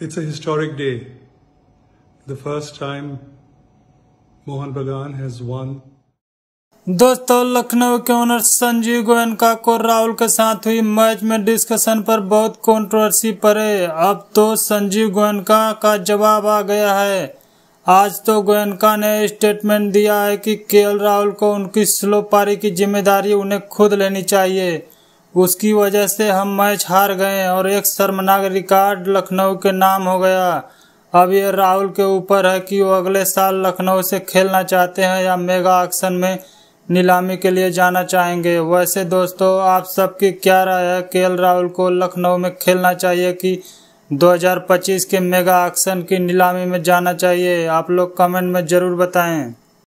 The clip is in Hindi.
It's a historic day. The first time Mohan Bagan has won. दोस्तों लखनऊ के ओनर संजीव गोयनका को राहुल के साथ हुई मैच में डिस्कशन पर बहुत कंट्रोवर्सी पड़े अब तो संजीव गोयनका का जवाब आ गया है आज तो गोयनका ने स्टेटमेंट दिया है कि केएल राहुल को उनकी स्लो पारी की जिम्मेदारी उन्हें खुद लेनी चाहिए उसकी वजह से हम मैच हार गए और एक शर्मनाक रिकॉर्ड लखनऊ के नाम हो गया अब यह राहुल के ऊपर है कि वो अगले साल लखनऊ से खेलना चाहते हैं या मेगा एक्शन में नीलामी के लिए जाना चाहेंगे वैसे दोस्तों आप सबकी क्या राय है के राहुल को लखनऊ में खेलना चाहिए कि 2025 के मेगा एक्शन की नीलामी में जाना चाहिए आप लोग कमेंट में ज़रूर बताएं